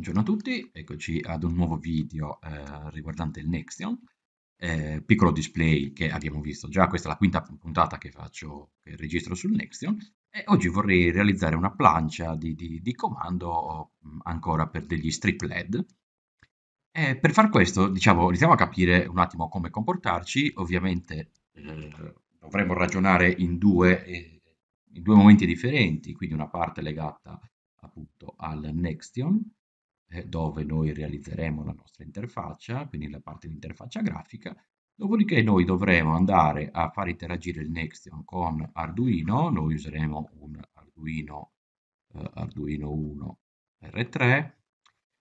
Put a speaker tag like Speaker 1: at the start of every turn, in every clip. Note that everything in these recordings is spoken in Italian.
Speaker 1: Buongiorno a tutti, eccoci ad un nuovo video eh, riguardante il Nexion. Eh, piccolo display che abbiamo visto già, questa è la quinta puntata che faccio, che registro sul Nexion. E oggi vorrei realizzare una plancia di, di, di comando mm, ancora per degli strip LED. E per far questo, diciamo, iniziamo a capire un attimo come comportarci. Ovviamente eh, dovremo ragionare in due, eh, in due momenti differenti, quindi una parte legata appunto al Nexion eh, dove noi realizzeremo la nostra interfaccia, quindi la parte di interfaccia grafica, dopodiché noi dovremo andare a far interagire il Nextion con Arduino, noi useremo un Arduino, eh, Arduino 1 R3,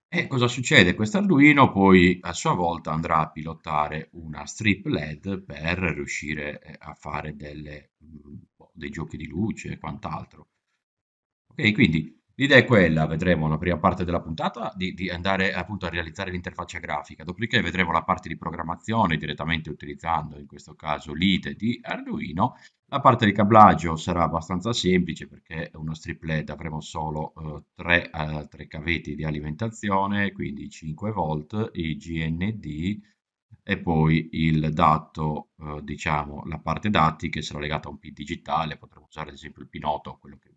Speaker 1: e cosa succede? Questo Arduino poi a sua volta andrà a pilotare una strip LED per riuscire eh, a fare delle, mm, boh, dei giochi di luce e quant'altro. Ok, quindi L'idea è quella, vedremo la prima parte della puntata, di, di, andare appunto a realizzare l'interfaccia grafica, dopodiché vedremo la parte di programmazione direttamente utilizzando in questo caso l'IDE di Arduino. La parte di cablaggio sarà abbastanza semplice perché è uno striplet, avremo solo eh, tre, eh, tre cavetti di alimentazione, quindi 5 volt, i GND e poi il dato, eh, diciamo la parte dati che sarà legata a un P digitale, potremo usare ad esempio il P noto, quello che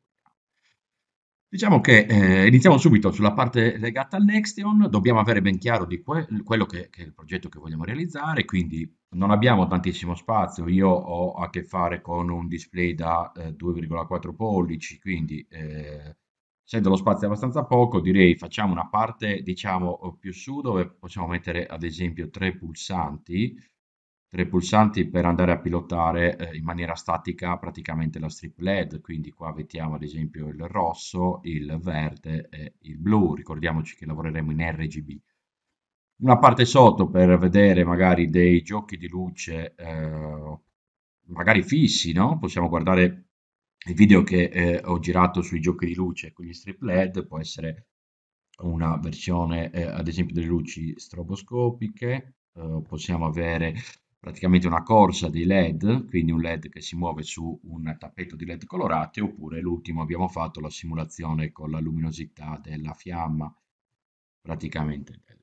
Speaker 1: Diciamo che eh, iniziamo subito sulla parte legata al Nexion, dobbiamo avere ben chiaro di que- quello che, che, è il progetto che vogliamo realizzare, quindi non abbiamo tantissimo spazio, io ho a che fare con un display da eh, 2,4 pollici, quindi eh, essendo lo spazio abbastanza poco direi facciamo una parte diciamo più su dove possiamo mettere ad esempio tre pulsanti, tre pulsanti per andare a pilotare eh, in maniera statica praticamente la strip LED, quindi qua vediamo ad esempio il rosso, il verde e il blu, ricordiamoci che lavoreremo in RGB. Una parte sotto per vedere magari dei giochi di luce eh, magari fissi, no? possiamo guardare il video che eh, ho girato sui giochi di luce con gli strip LED, può essere una versione eh, ad esempio delle luci stroboscopiche, eh, possiamo avere praticamente una corsa di LED, quindi un LED che si muove su un tappeto di LED colorate, oppure l'ultimo abbiamo fatto la simulazione con la luminosità della fiamma, praticamente del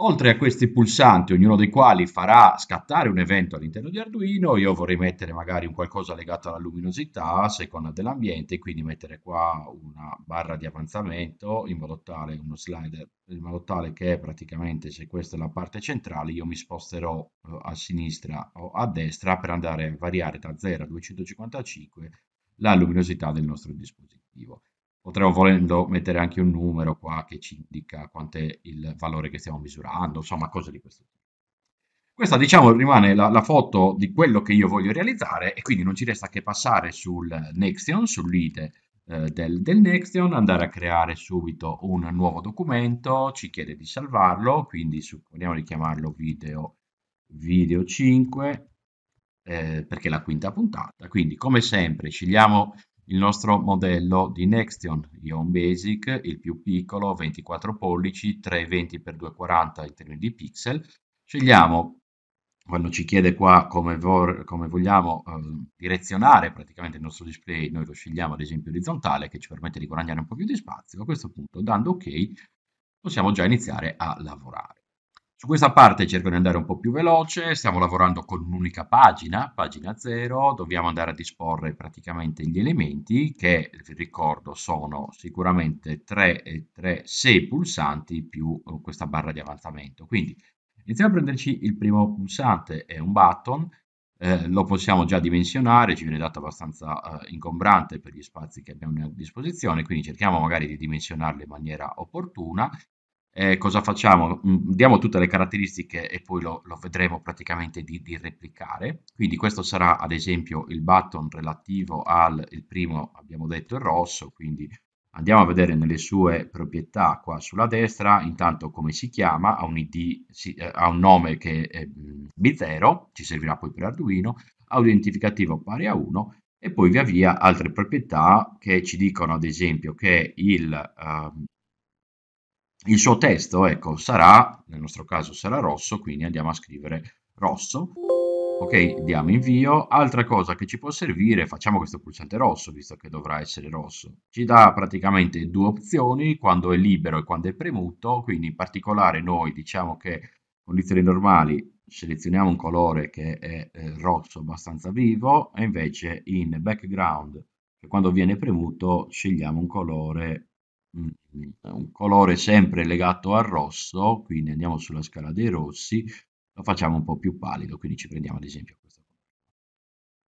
Speaker 1: Oltre a questi pulsanti, ognuno dei quali farà scattare un evento all'interno di Arduino, io vorrei mettere magari un qualcosa legato alla luminosità a seconda dell'ambiente, quindi mettere qua una barra di avanzamento in modo tale, uno slider, in modo tale che praticamente se questa è la parte centrale io mi sposterò eh, a sinistra o a destra per andare a variare da 0 a 255 la luminosità del nostro dispositivo. Potremmo volendo mettere anche un numero qua che ci indica quanto è il valore che stiamo misurando, insomma cose di questo tipo. Questa diciamo rimane la, la, foto di quello che io voglio realizzare e quindi non ci resta che passare sul Nextion, sull'IDE eh, del, del Nextion, andare a creare subito un nuovo documento, ci chiede di salvarlo, quindi supponiamo di chiamarlo video, video 5 eh, perché è la quinta puntata, quindi come sempre scegliamo il nostro modello di Nextion Ion Basic, il più piccolo, 24 pollici, 320x240 in termini di pixel. Scegliamo, quando ci chiede qua come, vor, come vogliamo eh, direzionare praticamente il nostro display, noi lo scegliamo ad esempio orizzontale, che ci permette di guadagnare un po' più di spazio. A questo punto, dando ok, possiamo già iniziare a lavorare. Su questa parte cerco di andare un po' più veloce, stiamo lavorando con un'unica pagina, pagina 0, dobbiamo andare a disporre praticamente gli elementi che, vi ricordo, sono sicuramente 3 e 3 6 pulsanti più eh, questa barra di avanzamento. Quindi iniziamo a prenderci il primo pulsante, è un button, eh, lo possiamo già dimensionare, ci viene dato abbastanza eh, ingombrante per gli spazi che abbiamo a disposizione, quindi cerchiamo magari di dimensionarlo in maniera opportuna eh, cosa facciamo? Mm, diamo tutte le caratteristiche e poi lo, lo vedremo praticamente di, di, replicare. Quindi questo sarà ad esempio il button relativo al il primo, abbiamo detto il rosso, quindi andiamo a vedere nelle sue proprietà qua sulla destra, intanto come si chiama, ha un, ID, si, eh, ha un nome che è mm, B0, ci servirà poi per Arduino, ha un identificativo pari a 1 e poi via via altre proprietà che ci dicono ad esempio che il, eh, il suo testo ecco, sarà, nel nostro caso sarà rosso, quindi andiamo a scrivere rosso. Ok, diamo invio. Altra cosa che ci può servire, facciamo questo pulsante rosso, visto che dovrà essere rosso. Ci dà praticamente due opzioni, quando è libero e quando è premuto, quindi in particolare noi diciamo che condizioni normali selezioniamo un colore che è eh, rosso abbastanza vivo e invece in background, cioè quando viene premuto, scegliamo un colore Mm, mm, un colore sempre legato al rosso, quindi andiamo sulla scala dei rossi, lo facciamo un po' più pallido, quindi ci prendiamo ad esempio questo.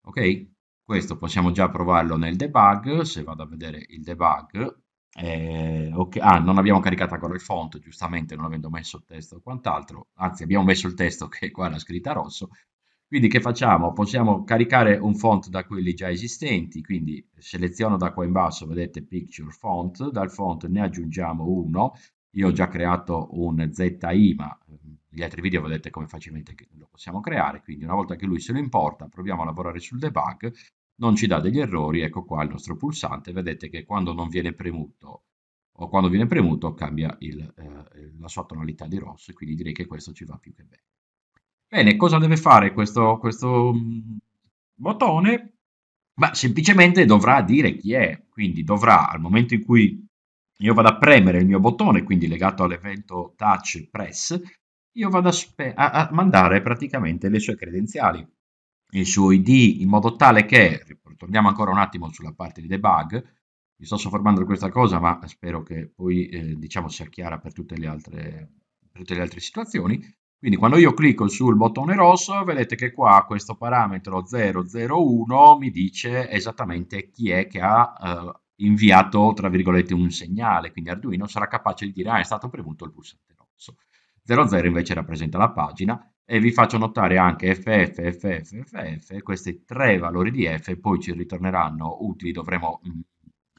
Speaker 1: Ok? Questo possiamo già provarlo nel debug, se vado a vedere il debug, eh, okay. Ah, non abbiamo caricato ancora il font, giustamente non avendo messo il testo o quant'altro, anzi abbiamo messo il testo che è qua la scritta rosso, quindi che facciamo? Possiamo caricare un font da quelli già esistenti, quindi seleziono da qua in basso, vedete Picture Font, dal font ne aggiungiamo uno, io ho già creato un ZI, ma negli ehm, altri video vedete come facilmente lo possiamo creare, quindi una volta che lui se lo importa, proviamo a lavorare sul debug, non ci dà degli errori, ecco qua il nostro pulsante, vedete che quando non viene premuto o quando viene premuto cambia il, eh, la sua tonalità di rosso, quindi direi che questo ci va più che bene. Bene, cosa deve fare questo, questo mm, bottone? Ma semplicemente dovrà dire chi è, quindi dovrà al momento in cui io vado a premere il mio bottone, quindi legato all'evento touch press, io vado a, spe- a, a mandare praticamente le sue credenziali, il suo ID, in modo tale che, torniamo ancora un attimo sulla parte di debug, mi sto soffermando su questa cosa, ma spero che poi eh, diciamo sia chiara per tutte le altre, per tutte le altre situazioni quindi quando io clicco sul bottone rosso vedete che qua questo parametro 001 mi dice esattamente chi è che ha eh, inviato tra virgolette un segnale, quindi Arduino sarà capace di dire ah è stato premuto il pulsante rosso. 00 invece rappresenta la pagina e vi faccio notare anche FF, FF, FF, questi tre valori di F poi ci ritorneranno utili, dovremo mh, mm,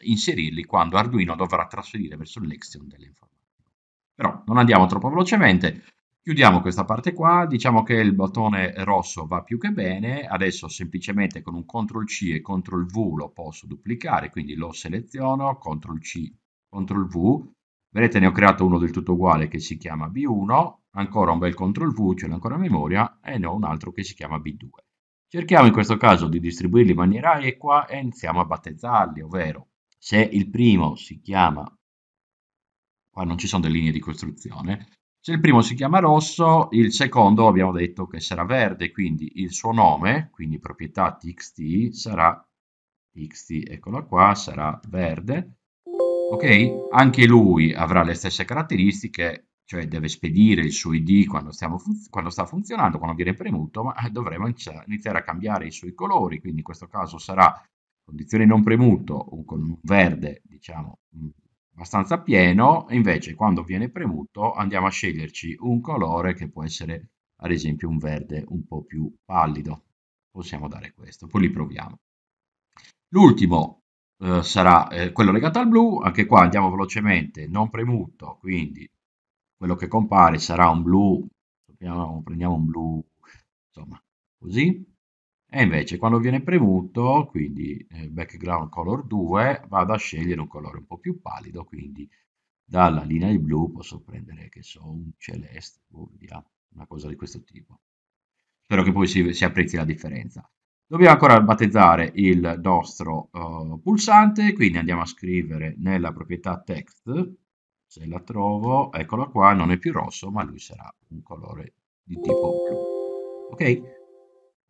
Speaker 1: inserirli quando Arduino dovrà trasferire verso il Lexion delle informazioni. Però non andiamo troppo velocemente, Chiudiamo questa parte qua, diciamo che il bottone rosso va più che bene, adesso semplicemente con un CTRL C e CTRL V lo posso duplicare, quindi lo seleziono, CTRL C, CTRL V, vedete ne ho creato uno del tutto uguale che si chiama B1, ancora un bel CTRL V, ce l'ho ancora a memoria, e ne ho un altro che si chiama B2. Cerchiamo in questo caso di distribuirli in maniera equa e iniziamo a battezzarli, ovvero se il primo si chiama, qua non ci sono delle linee di costruzione, se il primo si chiama rosso, il secondo abbiamo detto che sarà verde, quindi il suo nome, quindi proprietà txt, sarà txt, eccola qua, sarà verde. Ok? Anche lui avrà le stesse caratteristiche, cioè deve spedire il suo id quando, quando sta funzionando, quando viene premuto, ma dovremo iniziare a cambiare i suoi colori, quindi in questo caso sarà condizione non premuto, un verde, diciamo, abbastanza pieno, invece quando viene premuto andiamo a sceglierci un colore che può essere ad esempio un verde un po' più pallido. Possiamo dare questo, poi li proviamo. L'ultimo eh, sarà eh, quello legato al blu, anche qua andiamo velocemente, non premuto, quindi quello che compare sarà un blu, prendiamo un blu, insomma, così, e invece quando viene premuto, quindi eh, background color 2, vado a scegliere un colore un po' più pallido, quindi dalla linea di blu posso prendere, che so, un celeste, oh, una cosa di questo tipo. Spero che poi si, si apprezzi la differenza. Dobbiamo ancora battezzare il nostro uh, pulsante, quindi andiamo a scrivere nella proprietà text, se la trovo, eccola qua, non è più rosso, ma lui sarà un colore di tipo blu. Ok?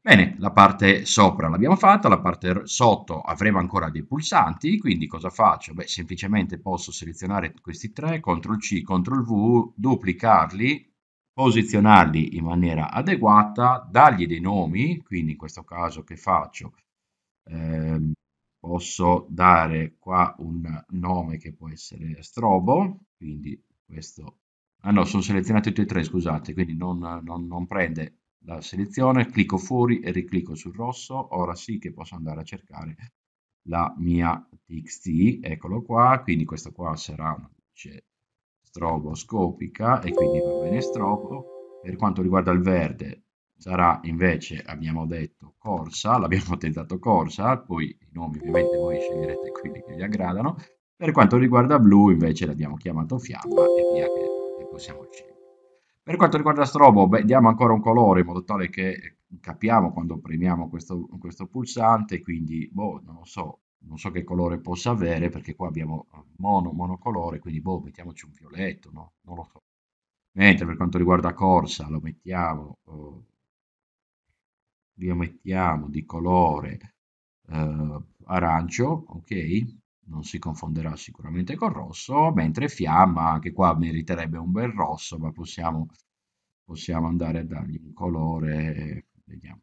Speaker 1: Bene, la parte sopra l'abbiamo fatta, la parte sotto avremo ancora dei pulsanti, quindi cosa faccio? Beh, semplicemente posso selezionare questi tre, CTRL-C, CTRL-V, duplicarli, posizionarli in maniera adeguata, dargli dei nomi, quindi in questo caso che faccio? Eh, posso dare qua un nome che può essere strobo, quindi questo... Ah no, sono selezionati tutti e tre, scusate, quindi non, non, non prende la selezione, clicco fuori e riclicco sul rosso, ora sì che posso andare a cercare la mia txt, eccolo qua, quindi questa qua sarà una luce stroboscopica e quindi va bene strobo, per quanto riguarda il verde sarà invece, abbiamo detto, corsa, l'abbiamo tentato corsa, poi i nomi ovviamente voi sceglierete quelli che vi aggradano, per quanto riguarda blu invece l'abbiamo chiamato fiamma e via che possiamo scegliere. Per quanto riguarda Strobo, beh, diamo ancora un colore in modo tale che capiamo quando premiamo questo, questo pulsante, quindi boh, non lo so, non so che colore possa avere perché qua abbiamo eh, mono, monocolore, quindi boh, mettiamoci un violetto, no? non lo so. Mentre per quanto riguarda corsa lo mettiamo, eh, lo mettiamo di colore eh, arancio, ok? non si confonderà sicuramente col rosso, mentre Fiamma, anche qua meriterebbe un bel rosso, ma possiamo, possiamo andare a dargli un colore, vediamo,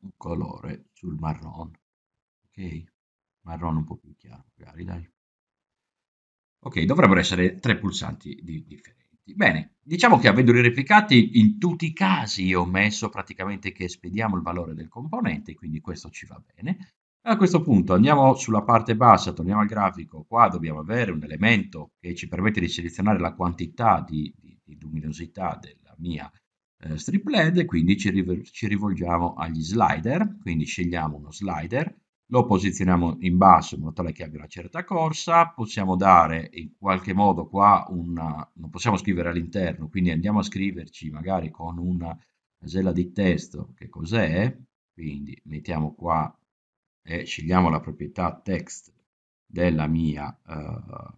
Speaker 1: un colore sul marrone, ok? Marrone un po' più chiaro, magari, dai. Ok, dovrebbero essere tre pulsanti di, differenti. Bene, diciamo che avendo i replicati, in tutti i casi ho messo praticamente che spediamo il valore del componente, quindi questo ci va bene. A questo punto andiamo sulla parte bassa, torniamo al grafico, qua dobbiamo avere un elemento che ci permette di selezionare la quantità di, di, di luminosità della mia eh, strip LED, quindi ci, ci, rivolgiamo agli slider, quindi scegliamo uno slider, lo posizioniamo in basso in modo tale che abbia una certa corsa, possiamo dare in qualche modo qua una, non possiamo scrivere all'interno, quindi andiamo a scriverci magari con una casella di testo che cos'è, quindi mettiamo qua e scegliamo la proprietà text della mia, eh,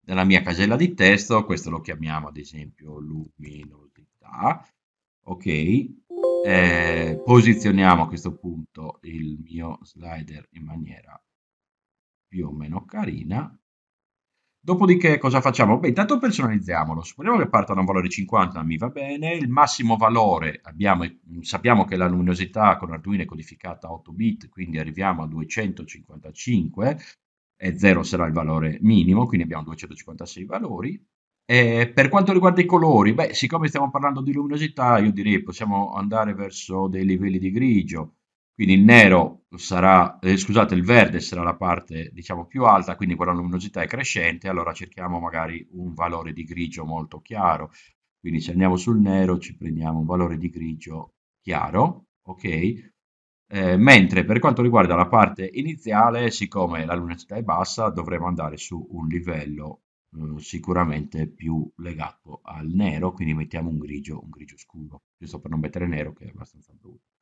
Speaker 1: della mia casella di testo, questo lo chiamiamo ad esempio luminosità, ok, eh, posizioniamo a questo punto il mio slider in maniera più o meno carina, Dopodiché cosa facciamo? Beh, intanto personalizziamolo. Supponiamo che parta da un valore 50, mi va bene, il massimo valore, abbiamo, sappiamo che la luminosità con Arduino è codificata a 8 bit, quindi arriviamo a 255, e 0 sarà il valore minimo, quindi abbiamo 256 valori. E per quanto riguarda i colori, beh, siccome stiamo parlando di luminosità, io direi possiamo andare verso dei livelli di grigio, quindi il nero sarà, eh, scusate, il verde sarà la parte diciamo più alta, quindi quella luminosità è crescente, allora cerchiamo magari un valore di grigio molto chiaro, quindi se andiamo sul nero ci prendiamo un valore di grigio chiaro, ok? Eh, mentre per quanto riguarda la parte iniziale, siccome la luminosità è bassa, dovremo andare su un livello eh, sicuramente più legato al nero, quindi mettiamo un grigio, un grigio scuro, giusto per non mettere nero che è abbastanza brutto.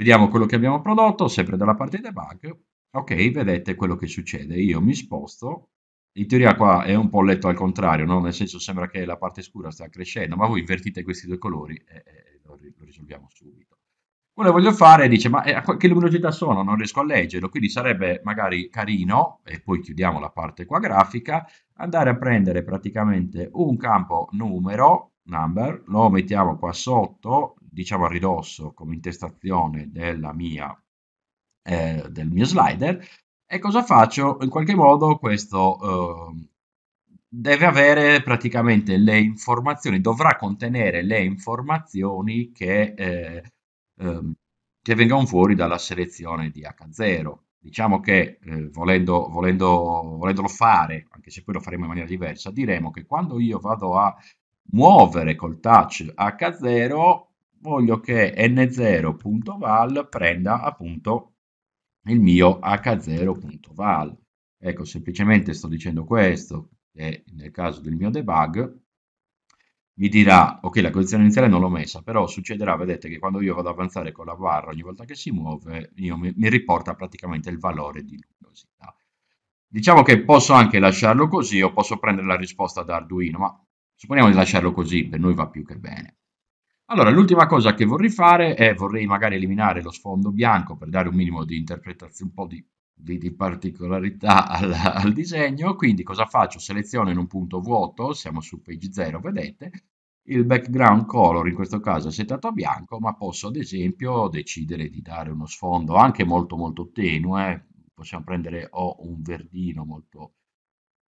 Speaker 1: Vediamo quello che abbiamo prodotto, sempre dalla parte debug. Ok, vedete quello che succede. Io mi sposto. In teoria qua è un po' letto al contrario, no? nel senso sembra che la parte scura sta crescendo, ma voi invertite questi due colori e, e lo, lo risolviamo subito. Quello che voglio fare dice, ma eh, a che luminosità sono? Non riesco a leggerlo, quindi sarebbe magari carino, e poi chiudiamo la parte qua grafica, andare a prendere praticamente un campo numero, number, lo mettiamo qua sotto, diciamo a ridosso come intestazione della mia, eh, del mio slider e cosa faccio? In qualche modo questo eh, deve avere praticamente le informazioni, dovrà contenere le informazioni che, eh, ehm, che vengono fuori dalla selezione di H0. Diciamo che eh, volendo, volendo, volendolo fare, anche se poi lo faremo in maniera diversa, diremo che quando io vado a muovere col touch H0 voglio che n0.val prenda appunto il mio h0.val. Ecco, semplicemente sto dicendo questo, e nel caso del mio debug mi dirà, ok, la condizione iniziale non l'ho messa, però succederà, vedete, che quando io vado ad avanzare con la barra, ogni volta che si muove, mi, mi, riporta praticamente il valore di luminosità. Diciamo che posso anche lasciarlo così, o posso prendere la risposta da Arduino, ma supponiamo di lasciarlo così, per noi va più che bene.
Speaker 2: Allora, l'ultima cosa
Speaker 1: che vorrei fare è, vorrei magari eliminare lo sfondo bianco per dare un minimo di interpretazione, un po' di, di, di particolarità al, al, disegno, quindi cosa faccio? Seleziono in un punto vuoto, siamo su page 0, vedete, il background color in questo caso è settato a bianco, ma posso ad esempio decidere di dare uno sfondo anche molto molto tenue, eh. possiamo prendere o un verdino molto,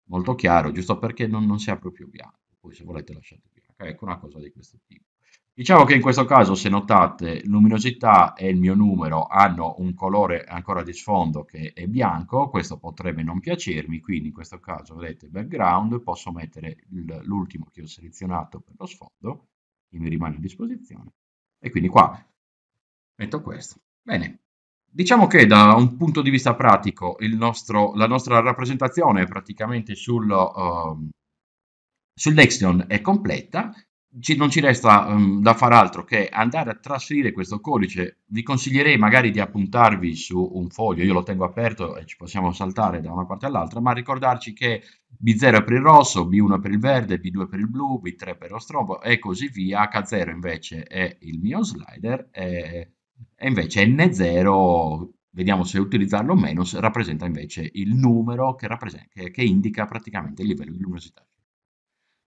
Speaker 1: molto chiaro, giusto perché non, non sia proprio bianco, poi se volete lasciate bianco, ecco una cosa di questo tipo. Diciamo che in questo caso, se notate, luminosità e il mio numero hanno un colore ancora di sfondo che è bianco, questo potrebbe non piacermi, quindi in questo caso, vedete, background, posso mettere l'ultimo che ho selezionato per lo sfondo, che mi rimane a disposizione, e quindi qua metto questo. Bene, Diciamo che da un punto di vista pratico nostro, la nostra rappresentazione praticamente sul, uh, sul Lexion è completa ci, non ci resta um, da far altro che andare a trasferire questo codice. Vi consiglierei magari di appuntarvi su un foglio, io lo tengo aperto e ci possiamo saltare da una parte all'altra, ma ricordarci che B0 è per il rosso, B1 per il verde, B2 per il blu, B3 per lo strobo e così via. H0 invece è il mio slider e, e invece N0 vediamo se utilizzarlo o meno, rappresenta invece il numero che, che, che indica praticamente il livello di luminosità.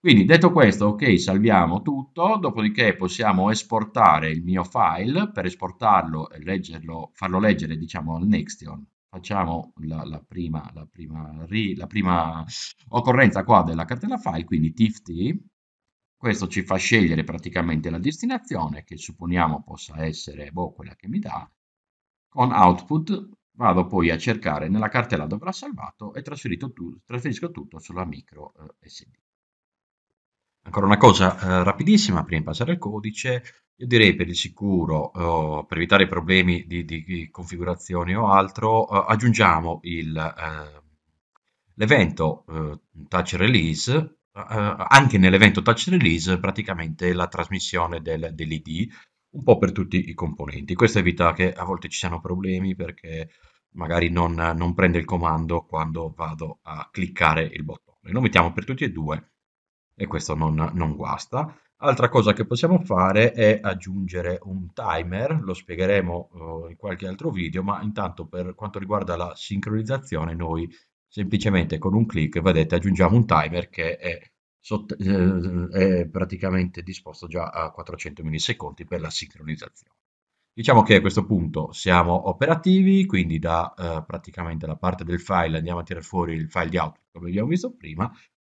Speaker 1: Quindi detto questo, ok, salviamo tutto, dopodiché possiamo esportare il mio file, per esportarlo e leggerlo, farlo leggere diciamo al Nextion. Facciamo la, la, prima, la, prima, la prima occorrenza qua della cartella file, quindi TFT, questo ci fa scegliere praticamente la destinazione, che supponiamo possa essere boh, quella che mi dà. Con output vado poi a cercare nella cartella dove l'ha salvato e trasferisco tutto sulla micro eh, SD. Ancora una cosa eh, rapidissima prima di passare al codice, io direi per il sicuro, eh, per evitare problemi di, di, di configurazione o altro, eh, aggiungiamo eh, l'evento eh, touch release, eh, anche nell'evento touch release praticamente la trasmissione del, dell'ID, un po' per tutti i componenti. Questo evita che a volte ci siano problemi perché magari non, non prende il comando quando vado a cliccare il bottone. Lo mettiamo per tutti e due e questo non, non guasta. Altra cosa che possiamo fare è aggiungere un timer, lo spiegheremo eh, in qualche altro video, ma intanto per quanto riguarda la sincronizzazione noi semplicemente con un clic, vedete, aggiungiamo un timer che è, eh, è praticamente disposto già a 400 millisecondi per la sincronizzazione. Diciamo che a questo punto siamo operativi, quindi da eh, praticamente la parte del file andiamo a tirare fuori il file di output come abbiamo visto prima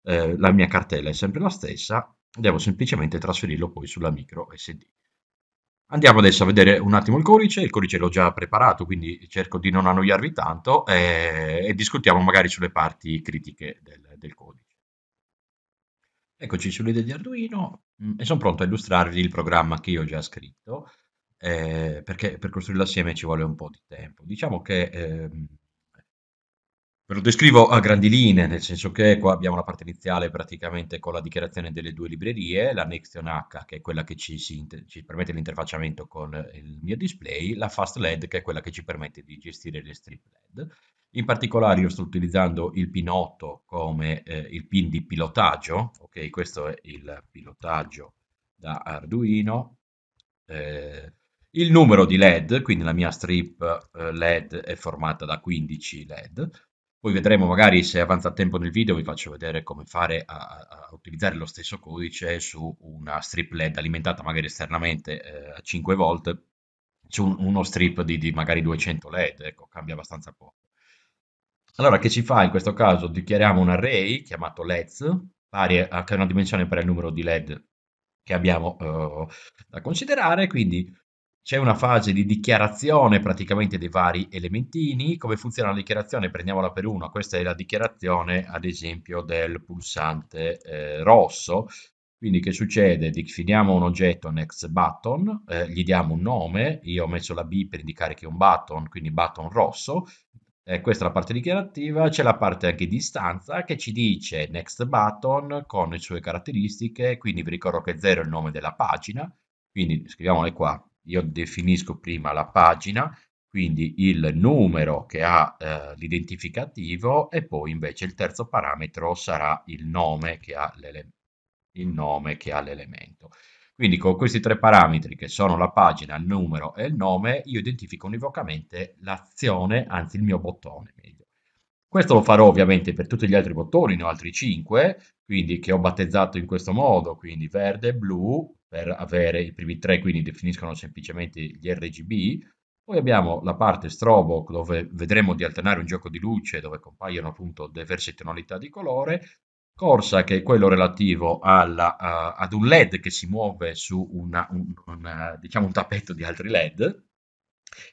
Speaker 1: eh, la mia cartella è sempre la stessa, devo semplicemente trasferirlo poi sulla micro SD. Andiamo adesso a vedere un attimo il codice, il codice l'ho già preparato quindi cerco di non annoiarvi tanto eh, e discutiamo magari sulle parti critiche del, del codice. Eccoci sull'idea di Arduino mm, e sono pronto a illustrarvi il programma che io ho già scritto eh, perché per costruirlo assieme ci vuole un po' di tempo. Diciamo che ehm, Ve lo descrivo a grandi linee, nel senso che qua abbiamo la parte iniziale praticamente con la dichiarazione delle due librerie, la Nextion H che è quella che ci, si, ci permette l'interfacciamento con il mio display, la Fast LED che è quella che ci permette di gestire le strip LED. In particolare io sto utilizzando il pin 8 come eh, il pin di pilotaggio, ok, questo è il pilotaggio da Arduino. Eh, il numero di LED, quindi la mia strip eh, LED è formata da 15 LED, poi vedremo magari se avanza tempo nel video vi faccio vedere come fare a, a utilizzare lo stesso codice su una strip LED alimentata magari esternamente eh, a 5 volt su un, uno strip di, di, magari 200 LED, ecco, cambia abbastanza poco. Allora, che ci fa in questo caso? Dichiariamo un array chiamato LEDs, pari a, che è una dimensione per il numero di LED che abbiamo eh, da considerare, quindi c'è una fase di dichiarazione praticamente dei vari elementini. Come funziona la dichiarazione? Prendiamola per uno. Questa è la dichiarazione, ad esempio, del pulsante eh, rosso. Quindi che succede? Definiamo un oggetto next button, eh, gli diamo un nome, io ho messo la B per indicare che è un button, quindi button rosso. Eh, questa è la parte dichiarativa, c'è la parte anche di istanza che ci dice next button con le sue caratteristiche, quindi vi ricordo che 0 è il nome della pagina, quindi scriviamole qua, io definisco prima la pagina, quindi il numero che ha eh, l'identificativo e poi invece il terzo parametro sarà il nome che ha l'elemento. Quindi con questi tre parametri che sono la pagina, il numero e il nome, io identifico univocamente l'azione, anzi il mio bottone meglio. Questo lo farò ovviamente per tutti gli altri bottoni, ne ho altri 5, quindi che ho battezzato in questo modo, quindi verde, blu, per avere i primi tre, quindi definiscono semplicemente gli RGB. Poi abbiamo la parte strobo dove vedremo di alternare un gioco di luce dove compaiono appunto diverse tonalità di colore, corsa che è quello relativo alla, uh, ad un LED che si muove su una, un, una, diciamo un tappeto di altri LED,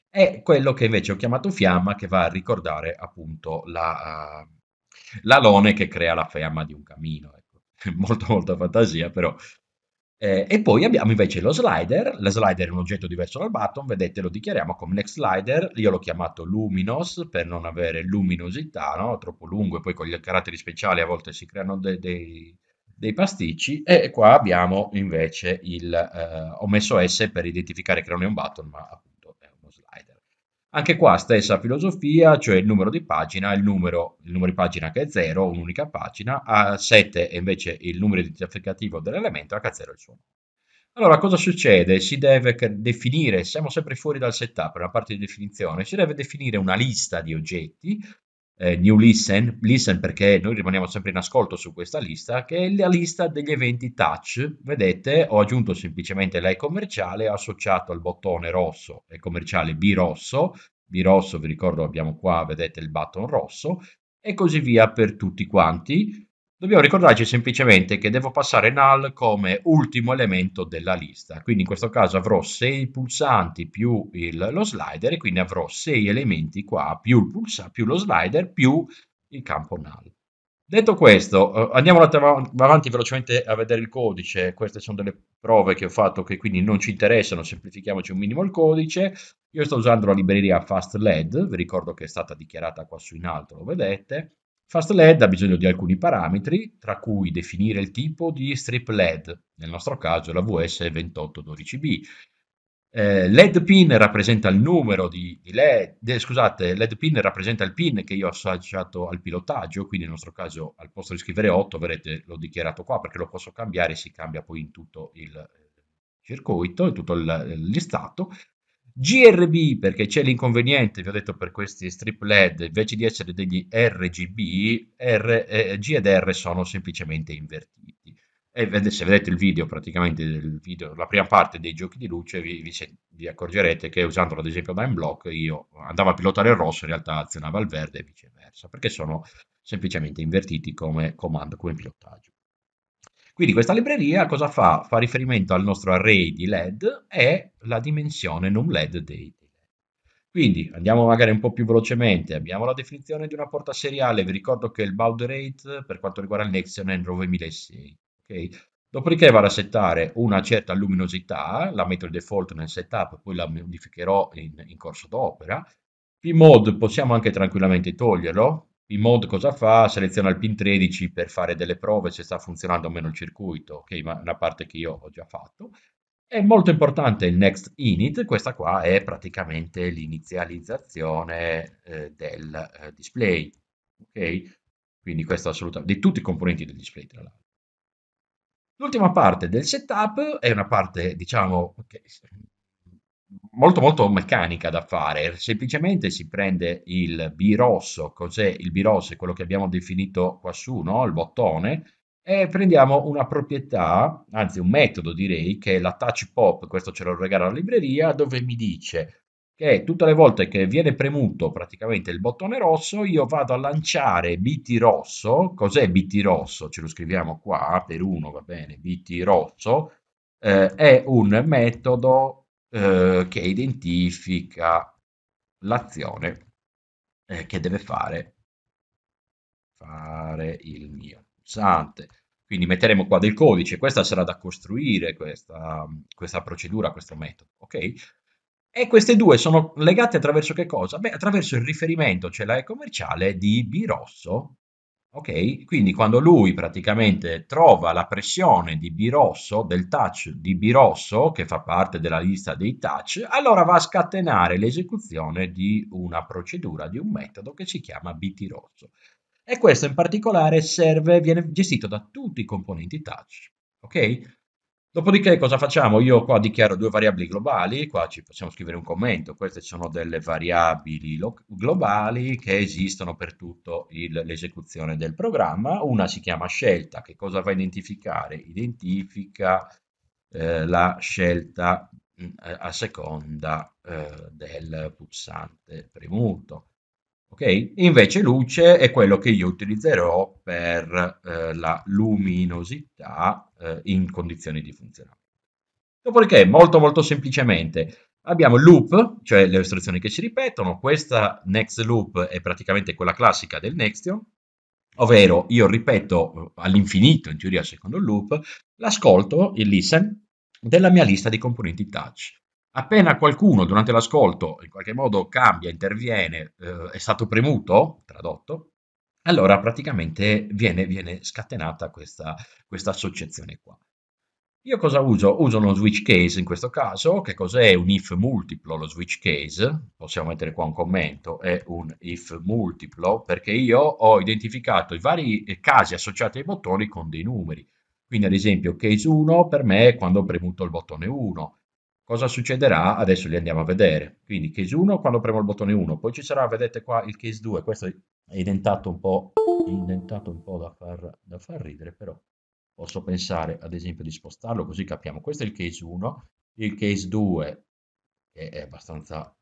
Speaker 1: e quello che invece ho chiamato fiamma che va a ricordare appunto la, uh, l'alone che crea la fiamma di un camino. Ecco. molto molta fantasia, però eh, e poi abbiamo invece lo slider, lo slider è un oggetto diverso dal button, vedete lo dichiariamo come next slider, io l'ho chiamato luminos per non avere luminosità, no? troppo lungo e poi con i caratteri speciali a volte si creano dei, dei, dei pasticci e qua abbiamo invece il, eh, ho messo S per identificare che non è un button ma appunto anche qua stessa filosofia, cioè il numero di pagina, il numero, il numero di pagina che è 0, un'unica pagina, a 7 è invece il numero identificativo dell'elemento, H0 è il suo. Allora cosa succede? Si deve definire, siamo sempre fuori dal setup, una parte di definizione, si deve definire una lista di oggetti eh, New Listen, Listen perché noi rimaniamo sempre in ascolto su questa lista, che è la lista degli eventi touch. Vedete, ho aggiunto semplicemente l'e commerciale, associato al bottone rosso e commerciale B rosso, B rosso vi ricordo abbiamo qua, vedete il button rosso, e così via per tutti quanti. Dobbiamo ricordarci semplicemente che devo passare null come ultimo elemento della lista, quindi in questo caso avrò 6 pulsanti più il, lo slider e quindi avrò 6 elementi qua più, pulsa, più lo slider più il campo null. Detto questo, eh, andiamo avanti velocemente a vedere il codice, queste sono delle prove che ho fatto che quindi non ci interessano, semplifichiamoci un minimo il codice, io sto usando la libreria FastLed, vi ricordo che è stata dichiarata qua su in alto, lo vedete, Fast LED ha bisogno di alcuni parametri, tra cui definire il tipo di strip LED, nel nostro caso la VS2812B, eh, LED pin rappresenta il numero di, di LED, de, scusate, LED pin rappresenta il pin che io ho associato al pilotaggio, quindi nel nostro caso al posto di scrivere 8 avrete, l'ho dichiarato qua perché lo posso cambiare, si cambia poi in tutto il eh, circuito, in tutto il, il listato. GRB perché c'è l'inconveniente, vi ho detto per questi strip LED, invece di essere degli RGB, R, eh, G ed R sono semplicemente invertiti. E se vedete il video, praticamente il video, la prima parte dei giochi di luce, vi, vi, vi accorgerete che usandolo ad esempio da m block io andavo a pilotare il rosso, in realtà azionava il verde e viceversa, perché sono semplicemente invertiti come comando, come pilotaggio. Quindi questa libreria cosa fa? Fa riferimento al nostro array di LED e la dimensione num LED dei quindi andiamo magari un po' più velocemente, abbiamo la definizione di una porta seriale, vi ricordo che il baud rate per quanto riguarda il Nexion è 9006, okay? Dopodiché vado a settare una certa luminosità, la metto il default nel setup, poi la modificherò in, in corso d'opera. P-mode possiamo anche tranquillamente toglierlo, il mod cosa fa? Seleziona il pin 13 per fare delle prove se sta funzionando o meno il circuito, ok, ma una parte che io ho già fatto. È molto importante il next init, questa qua è praticamente l'inizializzazione eh, del eh, display, ok? Quindi questo assolutamente, di tutti i componenti del display tra l'altro. L'ultima parte del setup è una parte, diciamo, che molto molto meccanica da fare, semplicemente si prende il b rosso cos'è il b rosso È quello che abbiamo definito qua su, no? il bottone, e prendiamo una proprietà, anzi un metodo direi, che è la touch pop, questo ce lo regala la libreria, dove mi dice che tutte le volte che viene premuto praticamente il bottone rosso, io vado a lanciare BT rosso, cos'è BT rosso? Ce lo scriviamo qua, per uno va bene, BT rosso, eh, è un metodo eh, che identifica l'azione eh, che deve fare, fare il mio pulsante. Quindi metteremo qua del codice, questa sarà da costruire, questa, questa procedura, questo metodo, ok? E queste due sono legate attraverso che cosa? Beh, attraverso il riferimento, cioè la e commerciale di B rosso Ok? Quindi quando lui praticamente trova la pressione di Birosso, del touch di Birosso, che fa parte della lista dei touch, allora va a scatenare l'esecuzione di una procedura, di un metodo che si chiama BT rosso. E questo in particolare serve, viene gestito da tutti i componenti touch. Ok? Dopodiché cosa facciamo? Io qua dichiaro due variabili globali, qua ci possiamo scrivere un commento, queste sono delle variabili globali che esistono per tutto l'esecuzione del programma, una si chiama scelta, che cosa va a identificare? Identifica eh, la scelta mh, mm, a seconda eh, del pulsante premuto. Okay? Invece luce è quello che io utilizzerò per eh, la luminosità eh, in condizioni di funzionamento. Dopodiché, molto molto semplicemente, abbiamo il loop, cioè le istruzioni che si ripetono, questa next loop è praticamente quella classica del Nextion, ovvero io ripeto eh, all'infinito, in teoria secondo il loop, l'ascolto, il listen, della mia lista di componenti touch. Appena qualcuno durante l'ascolto in qualche modo cambia, interviene, eh, è stato premuto, tradotto, allora praticamente viene, viene scatenata questa, questa associazione qua. Io cosa uso? Uso uno switch case in questo caso, che cos'è un if multiplo lo switch case? Possiamo mettere qua un commento, è un if multiplo perché io ho identificato i vari eh, casi associati ai bottoni con dei numeri. Quindi ad esempio case 1 per me è quando ho premuto il bottone 1, Cosa succederà? Adesso li andiamo a vedere. Quindi case 1 quando premo il bottone 1, poi ci sarà, vedete qua, il case 2, questo è indentato un po', indentato un po da, far, da far ridere, però posso pensare ad esempio di spostarlo così capiamo. Questo è il case 1, il case 2 che è abbastanza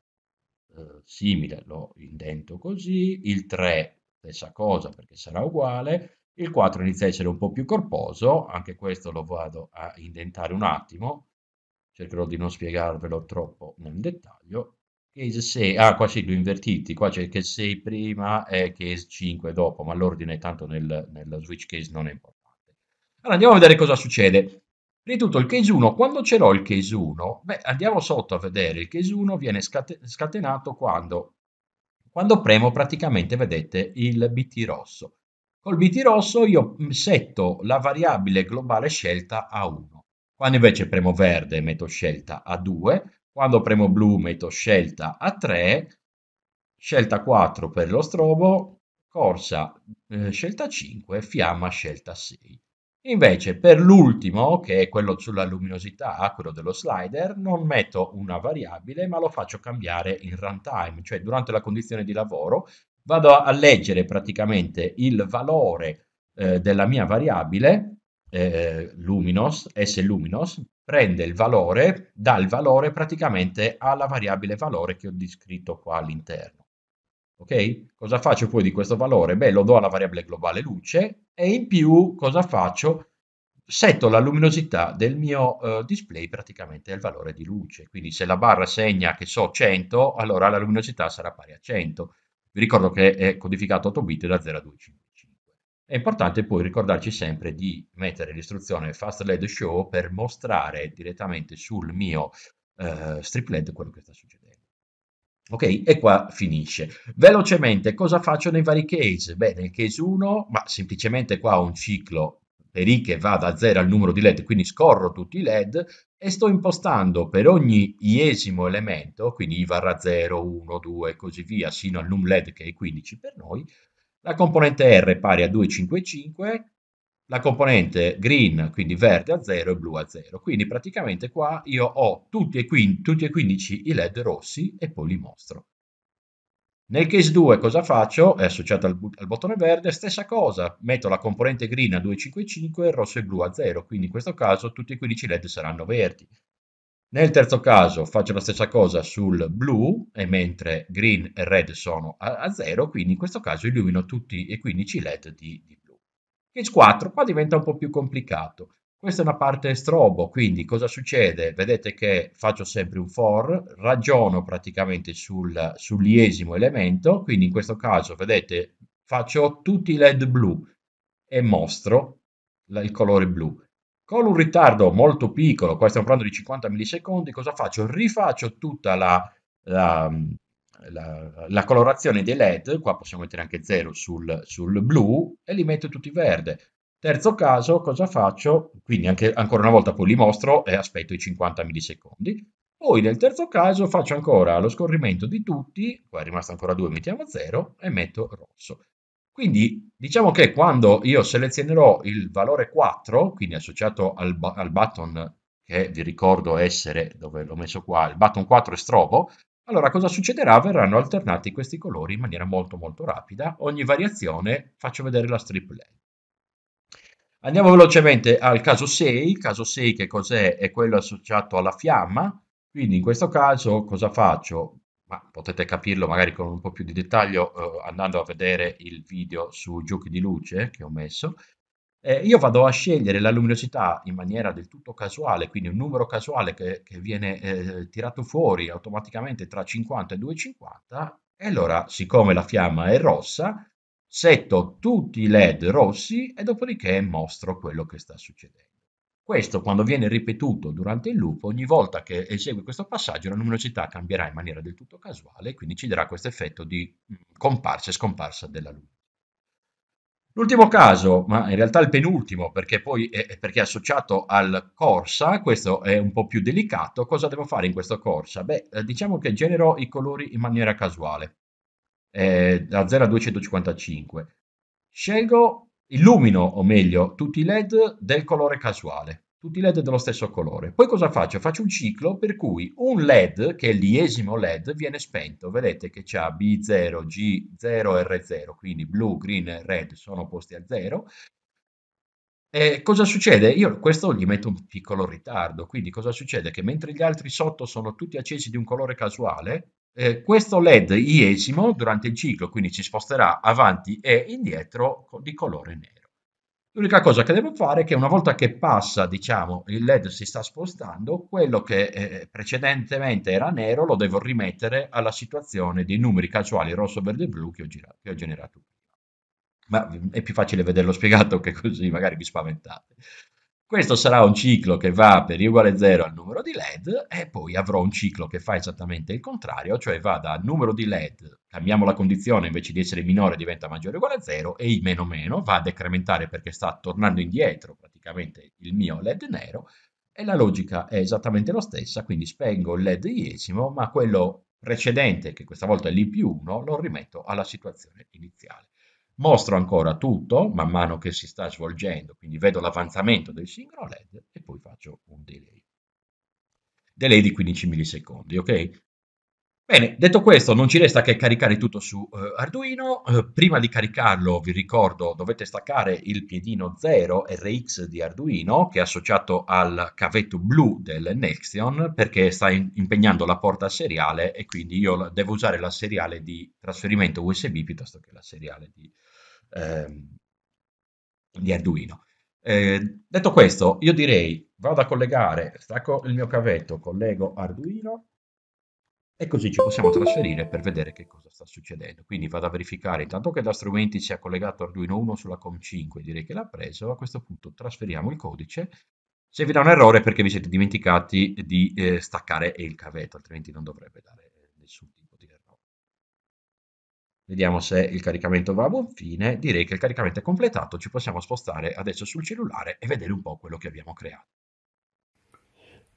Speaker 1: eh, simile, lo indento così, il 3 stessa cosa perché sarà uguale, il 4 inizia a essere un po' più corposo, anche questo lo vado a indentare un attimo, cercherò di non spiegarvelo troppo nel dettaglio, case 6, ah qua sì, li ho invertiti, qua c'è case 6 prima e case 5 dopo, ma l'ordine tanto nel, nel switch case non è importante. Allora andiamo a vedere cosa succede. Prima di tutto il case 1, quando ce l'ho il case 1, beh andiamo sotto a vedere, il case 1 viene scatenato quando, quando premo praticamente, vedete, il BT rosso. Col BT rosso io setto la variabile globale scelta a 1. Quando invece premo verde metto scelta a 2, quando premo blu metto scelta a 3, scelta 4 per lo strobo, corsa eh, scelta 5, fiamma scelta 6. Invece per l'ultimo, che è quello sulla luminosità, quello dello slider, non metto una variabile ma lo faccio cambiare in runtime, cioè durante la condizione di lavoro vado a leggere praticamente il valore eh, della mia variabile eh, luminos, S luminos, prende il valore, dà il valore praticamente alla variabile valore che ho descritto qua all'interno. Ok? Cosa faccio poi di questo valore? Beh, lo do alla variabile globale luce e in più cosa faccio? setto la luminosità del mio eh, display praticamente al valore di luce. Quindi se la barra segna che so 100, allora la luminosità sarà pari a 100. Vi ricordo che è codificato 8 bit da 0 a 2,5. È importante poi ricordarci sempre di mettere l'istruzione Fast LED Show per mostrare direttamente sul mio eh, strip LED quello che sta succedendo. Ok, e qua finisce. Velocemente, cosa faccio nei vari case? Beh, nel case 1, ma semplicemente qua ho un ciclo per i che va da 0 al numero di LED, quindi scorro tutti i LED e sto impostando per ogni iesimo elemento, quindi I varrà 0, 1, 2 e così via, sino al num LED che è 15 per noi, la componente R è pari a 2,55, la componente green, quindi verde a 0 e blu a 0. Quindi praticamente qua io ho tutti e, 15 i LED rossi e poi li mostro. Nel case 2 cosa faccio? È associato al, al, bottone verde, stessa cosa, metto la componente green a 255 e rosso e blu a 0, quindi in questo caso tutti e 15 i LED saranno verdi. Nel terzo caso faccio la stessa cosa sul blu, e mentre green e red sono a zero, quindi in questo caso illumino tutti e 15 led di, di blu. Cage 4, qua diventa un po' più complicato. Questa è una parte strobo, quindi cosa succede? Vedete che faccio sempre un for, ragiono praticamente sul, sull'iesimo elemento, quindi in questo caso, vedete, faccio tutti i led blu e mostro il colore blu. Con un ritardo molto piccolo, qua stiamo parlando di 50 millisecondi, cosa faccio? Rifaccio tutta la, la, la, la colorazione dei LED, qua possiamo mettere anche 0 sul, sul blu, e li metto tutti verde. Terzo caso, cosa faccio? Quindi anche, ancora una volta poi li mostro e aspetto i 50 millisecondi. Poi nel terzo caso faccio ancora lo scorrimento di tutti, qua è rimasto ancora 2, mettiamo 0 e metto rosso. Quindi diciamo che quando io selezionerò il valore 4, quindi associato al, al button che vi ricordo essere, dove l'ho messo qua, il button 4 è strobo, allora cosa succederà? Verranno alternati questi colori in maniera molto molto rapida, ogni variazione faccio vedere la strip lane. Andiamo velocemente al caso 6, il caso 6 che cos'è? È quello associato alla fiamma, quindi in questo caso cosa faccio? ma potete capirlo magari con un po' più di dettaglio eh, andando a vedere il video su giochi di luce che ho messo, eh, io vado a scegliere la luminosità in maniera del tutto casuale, quindi un numero casuale che, che viene eh, tirato fuori automaticamente tra 50 e 250, e allora siccome la fiamma è rossa, setto tutti i LED rossi e dopodiché mostro quello che sta succedendo. Questo, quando viene ripetuto durante il loop, ogni volta che esegue questo passaggio, la luminosità cambierà in maniera del tutto casuale e quindi ci darà questo effetto di mm, comparsa e scomparsa della luce. L'ultimo caso, ma in realtà il penultimo, perché poi è, perché è associato al corsa, questo è un po' più delicato, cosa devo fare in questo corsa? Beh, eh, diciamo che genero i colori in maniera casuale, eh, da 0 a 255. Scelgo illumino, o meglio, tutti i LED del colore casuale, tutti i LED dello stesso colore. Poi cosa faccio? Faccio un ciclo per cui un LED, che è l'iesimo LED, viene spento. Vedete che c'ha B0, G0, R0, quindi blu, green e red sono posti a 0. E cosa succede? Io questo gli metto un piccolo ritardo, quindi cosa succede? Che mentre gli altri sotto sono tutti accesi di un colore casuale, eh, questo LED iesimo durante il ciclo quindi ci sposterà avanti e indietro di colore nero. L'unica cosa che devo fare è che una volta che passa, diciamo, il LED si sta spostando, quello che eh, precedentemente era nero lo devo rimettere alla situazione dei numeri casuali rosso, verde e blu che ho, girato, che ho generato Ma è più facile vederlo spiegato che così, magari vi spaventate. Questo sarà un ciclo che va per i uguale 0 al numero di LED e poi avrò un ciclo che fa esattamente il contrario, cioè va dal numero di LED, cambiamo la condizione, invece di essere minore diventa maggiore o uguale a 0 e i meno meno va a decrementare perché sta tornando indietro praticamente il mio LED nero e la logica è esattamente la stessa, quindi spengo il LED diesimo, ma quello precedente, che questa volta è l'I più 1, lo rimetto alla situazione iniziale. Mostro ancora tutto man mano che si sta svolgendo, quindi vedo l'avanzamento del singolo LED e poi faccio un delay. Delay di 15 millisecondi, ok? Bene, detto questo, non ci resta che caricare tutto su eh, Arduino. Eh, prima di caricarlo, vi ricordo, dovete staccare il piedino 0 RX di Arduino, che è associato al cavetto blu del Nexion, perché sta in impegnando la porta seriale e quindi io devo usare la seriale di trasferimento USB piuttosto che la seriale di eh, di Arduino. Eh, detto questo, io direi vado a collegare, stacco il mio cavetto, collego Arduino e così ci possiamo trasferire per vedere che cosa sta succedendo. Quindi vado a verificare intanto che da strumenti sia collegato Arduino 1 sulla COM5, direi che l'ha preso, a questo punto trasferiamo il codice. Se vi dà un errore perché vi siete dimenticati di eh, staccare il cavetto, altrimenti non dovrebbe dare eh, nessun tipo Vediamo se il caricamento va a buon fine. Direi che il caricamento è completato. Ci possiamo spostare adesso sul cellulare e vedere un po' quello che abbiamo creato.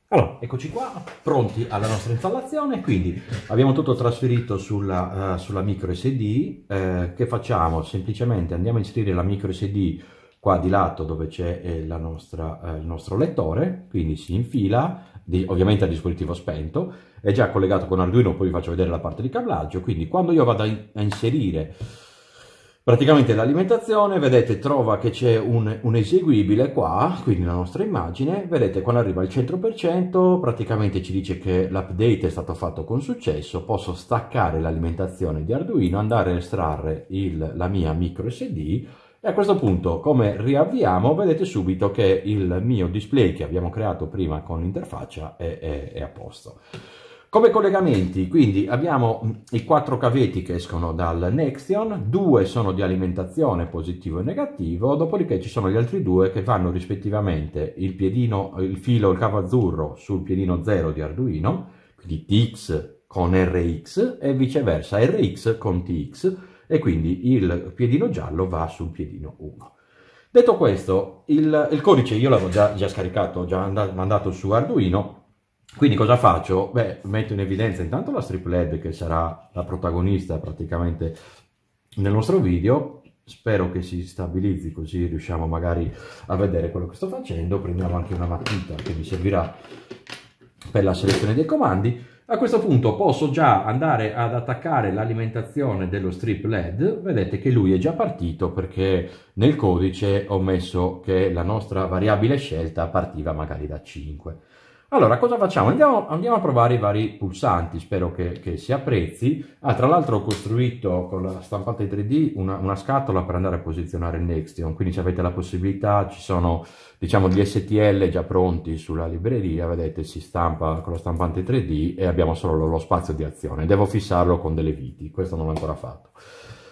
Speaker 1: Allora, eccoci qua, pronti alla nostra installazione, quindi abbiamo tutto trasferito sulla, uh, sulla micro SD, eh, che facciamo? Semplicemente andiamo a inserire la micro SD qua di lato dove c'è eh, eh, il nostro lettore, quindi si infila, di, ovviamente a dispositivo spento, è già collegato con Arduino, poi vi faccio vedere la parte di cablaggio, quindi quando io vado a inserire praticamente l'alimentazione, vedete trova che c'è un, un, eseguibile qua, quindi la nostra immagine, vedete quando arriva al 100% praticamente ci dice che l'update è stato fatto con successo, posso staccare l'alimentazione di Arduino, andare a estrarre il, la mia micro SD e a questo punto, come riavviamo, vedete subito che il mio display che abbiamo creato prima con l'interfaccia è, è, è a posto. Come collegamenti, quindi abbiamo mm, i quattro cavetti che escono dal Nexion, due sono di alimentazione positivo e negativo, dopodiché ci sono gli altri due che vanno rispettivamente il piedino, il filo, il cavo azzurro sul piedino 0 di Arduino, quindi TX con RX e viceversa RX con TX, e quindi il piedino giallo va sul piedino 1. Detto questo, il, il codice io l'avevo già, già scaricato, ho già andato, mandato su Arduino, quindi cosa faccio? Beh, metto in evidenza intanto la strip led che sarà la protagonista praticamente nel nostro video, spero che si stabilizzi così riusciamo magari a vedere quello che sto facendo, prendiamo anche una matita che mi servirà per la selezione dei comandi a questo punto posso già andare ad attaccare l'alimentazione dello strip LED, vedete che lui è già partito perché nel codice ho messo che la nostra variabile scelta partiva magari da 5. Allora, cosa facciamo? Andiamo, andiamo, a provare i vari pulsanti, spero che, che si apprezzi. Ah, tra l'altro ho costruito con la stampante 3D una, una, scatola per andare a posizionare il Nextion, quindi se avete la possibilità, ci sono diciamo gli STL già pronti sulla libreria, vedete si stampa con la stampante 3D e abbiamo solo lo spazio di azione. Devo fissarlo con delle viti, questo non l'ho ancora fatto.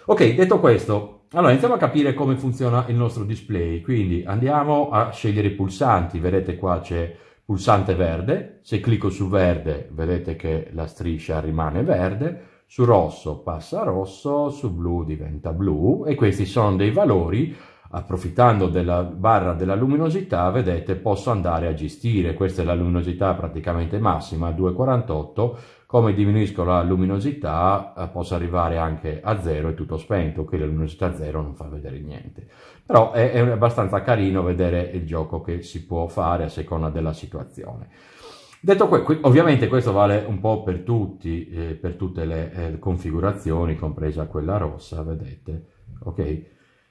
Speaker 1: Ok, detto questo, allora iniziamo a capire come funziona il nostro display, quindi andiamo a scegliere i pulsanti, vedete qua c'è pulsante verde, se clicco su verde vedete che la striscia rimane verde, su rosso passa rosso, su blu diventa blu e questi sono dei valori approfittando della barra della luminosità vedete posso andare a gestire questa è la luminosità praticamente massima 248 come diminuisco la luminosità eh, posso arrivare anche a 0 è tutto spento che la luminosità 0 non fa vedere niente però è, è abbastanza carino vedere il gioco che si può fare a seconda della situazione. Detto questo, ovviamente questo vale un po' per tutti, eh, per tutte le eh, configurazioni, compresa quella rossa, vedete, ok?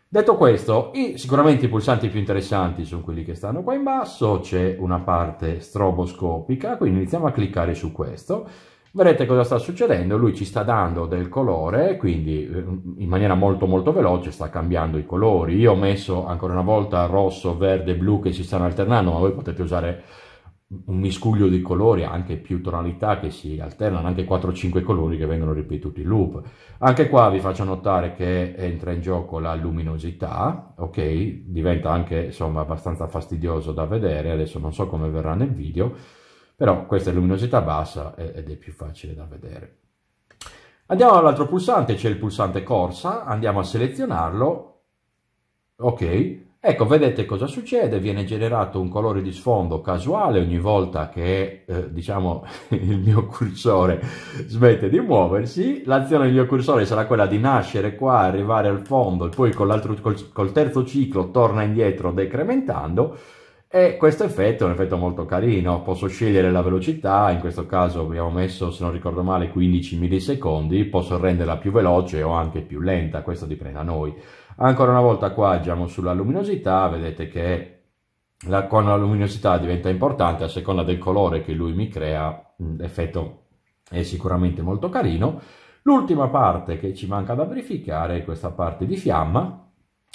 Speaker 1: Detto questo, i, sicuramente i pulsanti più interessanti sono quelli che stanno qua in basso, c'è una parte stroboscopica, quindi iniziamo a cliccare su questo, Vedete cosa sta succedendo? Lui ci sta dando del colore, quindi eh, in maniera molto molto veloce sta cambiando i colori. Io ho messo ancora una volta rosso, verde, blu che si stanno alternando, ma voi potete usare un miscuglio di colori, anche più tonalità che si alternano, anche 4-5 colori che vengono ripetuti in loop. Anche qua vi faccio notare che entra in gioco la luminosità, ok? Diventa anche insomma abbastanza fastidioso da vedere, adesso non so come verrà nel video, però questa è luminosità bassa ed è più facile da vedere. Andiamo all'altro pulsante, c'è il pulsante corsa, andiamo a selezionarlo, ok, ecco vedete cosa succede, viene generato un colore di sfondo casuale ogni volta che eh, diciamo il mio cursore smette di muoversi, l'azione del mio cursore sarà quella di nascere qua, arrivare al fondo e poi col, col, col terzo ciclo torna indietro decrementando, e questo effetto è un effetto molto carino, posso scegliere la velocità, in questo caso abbiamo messo, se non ricordo male, 15 millisecondi, posso renderla più veloce o anche più lenta, questo dipende da noi. Ancora una volta qua agiamo sulla luminosità, vedete che la, con la luminosità diventa importante a seconda del colore che lui mi crea, mm, l'effetto è sicuramente molto carino. L'ultima parte che ci manca da verificare è questa parte di fiamma,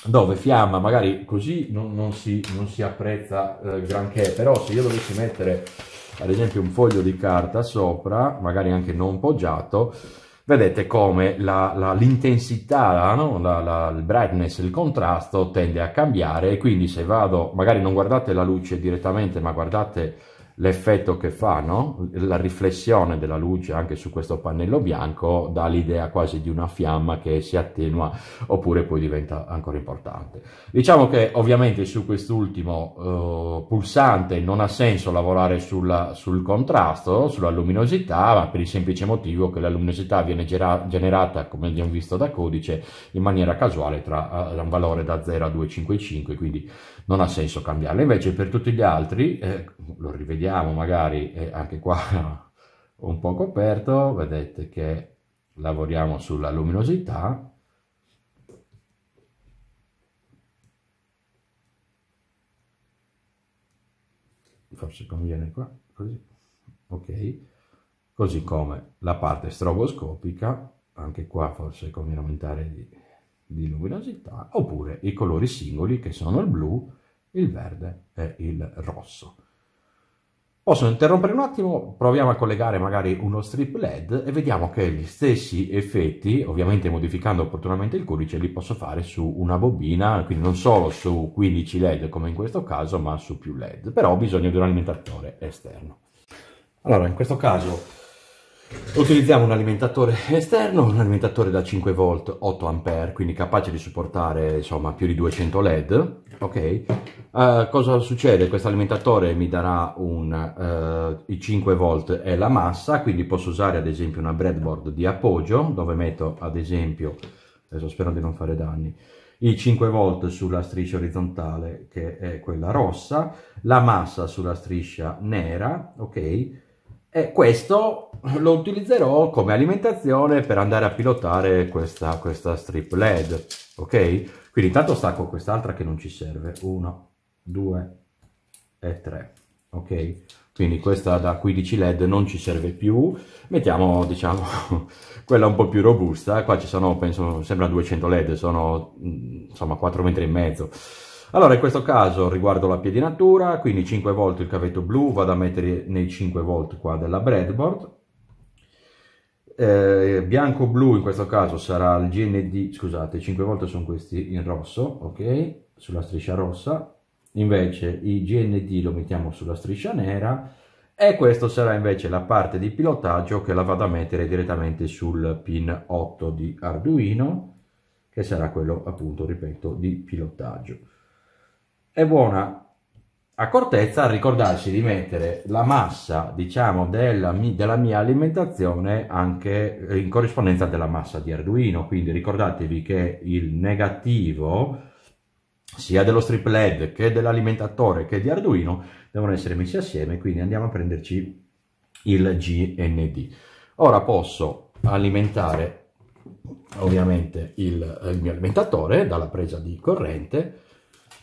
Speaker 1: dove fiamma magari così non, non, si, non si, apprezza eh, granché, però se io dovessi mettere ad esempio un foglio di carta sopra, magari anche non poggiato, vedete come l'intensità, no? il brightness, il contrasto tende a cambiare e quindi se vado, magari non guardate la luce direttamente ma guardate l'effetto che fa, no? la riflessione della luce anche su questo pannello bianco dà l'idea quasi di una fiamma che si attenua oppure poi diventa ancora importante. Diciamo che ovviamente su quest'ultimo eh, pulsante non ha senso lavorare sulla, sul contrasto, sulla luminosità, ma per il semplice motivo che la luminosità viene gera, generata, come abbiamo visto da codice, in maniera casuale tra uh, un valore da 0 a 255, quindi non ha senso cambiarle. Invece per tutti gli altri, eh, lo rivediamo magari eh, anche qua un po' coperto, vedete che lavoriamo sulla luminosità, forse conviene qua, così, ok, così come la parte stroboscopica, anche qua forse conviene aumentare di, di luminosità, oppure i colori singoli che sono il blu, il verde e il rosso. Posso interrompere un attimo, proviamo a collegare magari uno strip LED e vediamo che gli stessi effetti, ovviamente modificando opportunamente il codice, li posso fare su una bobina, quindi non solo su 15 LED come in questo caso, ma su più LED, però ho bisogno di un alimentatore esterno. Allora, in questo caso Utilizziamo un alimentatore esterno, un alimentatore da 5 V 8 A, quindi capace di supportare insomma più di 200 LED. Ok, uh, cosa succede? Questo alimentatore mi darà un, uh, i 5 V è la massa, quindi posso usare ad esempio una breadboard di appoggio dove metto ad esempio, adesso spero di non fare danni, i 5 V sulla striscia orizzontale che è quella rossa, la massa sulla striscia nera, ok, e questo lo utilizzerò come alimentazione per andare a pilotare questa, questa strip led ok quindi intanto stacco quest'altra che non ci serve 1 2 e 3 ok quindi questa da 15 led non ci serve più mettiamo diciamo quella un po più robusta qua ci sono penso sembra 200 led sono mm, insomma 4 metri e mezzo allora, in questo caso riguardo la piedinatura, quindi 5 volt il cavetto blu, vado a mettere nei 5 volt qua della breadboard. Eh, bianco-blu in questo caso sarà il GND, scusate, 5 volte sono questi in rosso, ok, sulla striscia rossa. Invece i GND lo mettiamo sulla striscia nera e questa sarà invece la parte di pilotaggio che la vado a mettere direttamente sul pin 8 di Arduino, che sarà quello appunto, ripeto, di pilotaggio è buona accortezza a ricordarsi di mettere la massa diciamo della, della, mia alimentazione anche in corrispondenza della massa di Arduino quindi ricordatevi che il negativo sia dello strip led che dell'alimentatore che di Arduino devono essere messi assieme quindi andiamo a prenderci il GND ora posso alimentare ovviamente il, il mio alimentatore dalla presa di corrente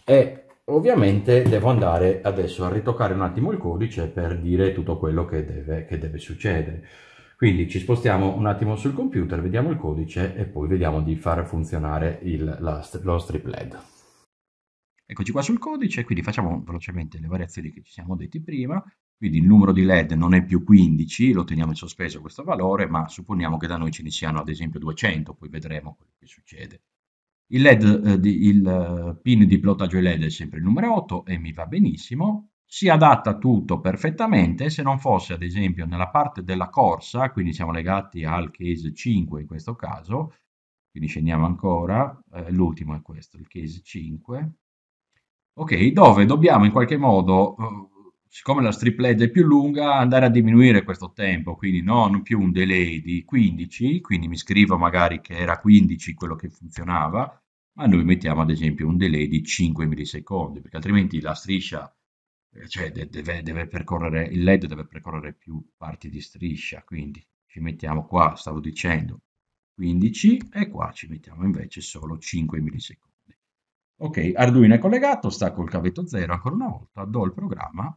Speaker 1: e Ovviamente devo andare adesso a ritoccare un attimo il codice per dire tutto quello che deve, che deve succedere. Quindi ci spostiamo un attimo sul computer, vediamo il codice e poi vediamo di far funzionare il, la, lo strip LED. Eccoci qua sul codice, quindi facciamo velocemente le variazioni che ci siamo detti prima. Quindi il numero di LED non è più 15, lo teniamo in sospeso questo valore, ma supponiamo che da noi ce ne siano ad esempio 200, poi vedremo quello che succede. Il LED, eh, di, il eh, pin di pilotaggio LED è sempre il numero 8 e mi va benissimo. Si adatta tutto perfettamente, se non fosse ad esempio nella parte della corsa, quindi siamo legati al case 5 in questo caso, quindi scendiamo ancora, eh, l'ultimo è questo, il case 5, ok, dove dobbiamo in qualche modo, eh, siccome la strip LED è più lunga, andare a diminuire questo tempo, quindi non più un delay di 15, quindi mi scrivo magari che era 15 quello che funzionava, ma noi mettiamo ad esempio un delay di 5 millisecondi, perché altrimenti la striscia, eh, cioè deve, deve percorrere, il LED deve percorrere più parti di striscia, quindi ci mettiamo qua, stavo dicendo, 15 e qua ci mettiamo invece solo 5 millisecondi. Ok, Arduino è collegato, sta col cavetto 0 ancora una volta, do il programma.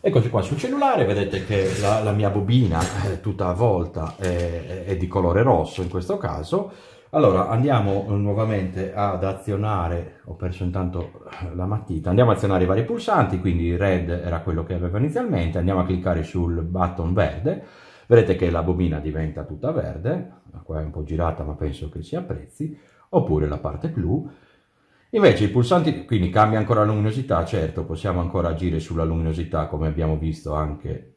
Speaker 1: Eccoci qua sul cellulare, vedete che la, la mia bobina è eh, tutta avvolta, è, è di colore rosso in questo caso, allora, andiamo eh, nuovamente ad azionare, ho perso intanto eh, la matita, andiamo ad azionare i vari pulsanti, quindi red era quello che avevo inizialmente, andiamo a cliccare sul button verde, vedete che la bobina diventa tutta verde, qua è un po' girata ma penso che si apprezzi, oppure la parte blu, Invece i pulsanti, quindi cambia ancora la luminosità, certo possiamo ancora agire sulla luminosità come abbiamo visto anche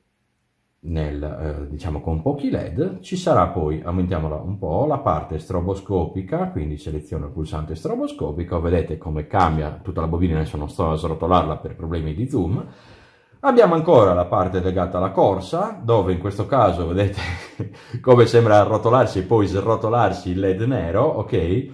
Speaker 1: nel, eh, diciamo con pochi led ci sarà poi aumentiamola un po la parte stroboscopica quindi seleziono il pulsante stroboscopico vedete come cambia tutta la bobina adesso non sto a srotolarla per problemi di zoom abbiamo ancora la parte legata alla corsa dove in questo caso vedete come sembra arrotolarsi e poi srotolarsi il led nero ok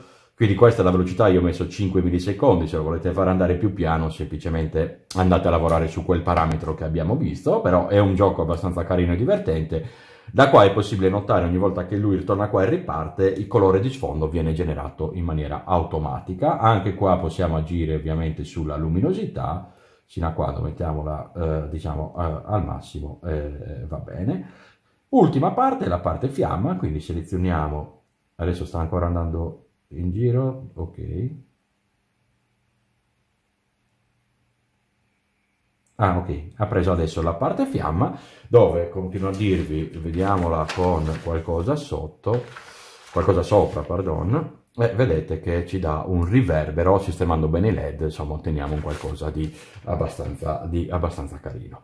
Speaker 1: quindi questa è la velocità, io ho messo 5 millisecondi, se lo volete far andare più piano semplicemente andate a lavorare su quel parametro che abbiamo visto, però è un gioco abbastanza carino e divertente. Da qua è possibile notare ogni volta che lui ritorna qua e riparte il colore di sfondo viene generato in maniera automatica, anche qua possiamo agire ovviamente sulla luminosità, fino a quando mettiamola eh, diciamo eh, al massimo eh, eh va bene. Ultima parte la parte fiamma, quindi selezioniamo, adesso sta ancora andando in giro, ok. Ah, ok, ha preso adesso la parte fiamma, dove, continuo a dirvi, vediamola con qualcosa sotto, qualcosa sopra, pardon, eh, vedete che ci dà un riverbero, sistemando bene i led, insomma otteniamo un qualcosa di abbastanza, di abbastanza carino.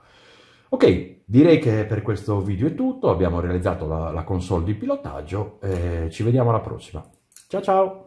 Speaker 1: Ok, direi che per questo video è tutto, abbiamo realizzato la, la console di pilotaggio, eh, ci vediamo alla prossima. 再見。